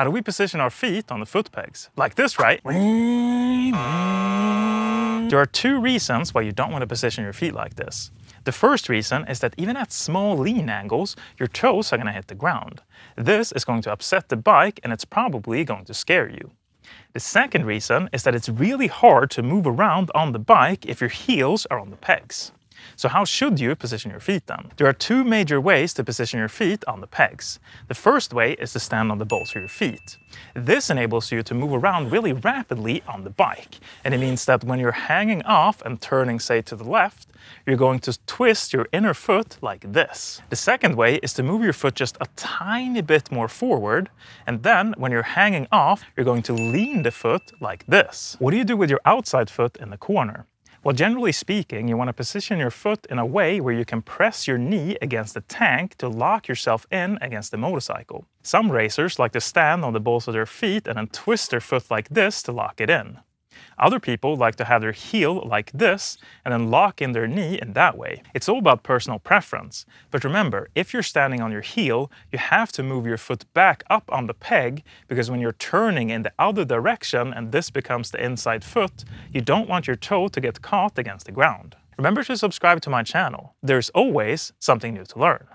how do we position our feet on the foot pegs? Like this, right? There are two reasons why you don't want to position your feet like this. The first reason is that even at small lean angles, your toes are going to hit the ground. This is going to upset the bike and it's probably going to scare you. The second reason is that it's really hard to move around on the bike if your heels are on the pegs. So how should you position your feet then? There are two major ways to position your feet on the pegs. The first way is to stand on the balls of your feet. This enables you to move around really rapidly on the bike, and it means that when you're hanging off and turning, say, to the left, you're going to twist your inner foot like this. The second way is to move your foot just a tiny bit more forward, and then when you're hanging off, you're going to lean the foot like this. What do you do with your outside foot in the corner? Well, generally speaking, you want to position your foot in a way where you can press your knee against the tank to lock yourself in against the motorcycle. Some racers like to stand on the balls of their feet and then twist their foot like this to lock it in. Other people like to have their heel like this and then lock in their knee in that way. It's all about personal preference. But remember, if you're standing on your heel, you have to move your foot back up on the peg because when you're turning in the other direction and this becomes the inside foot, you don't want your toe to get caught against the ground. Remember to subscribe to my channel. There's always something new to learn.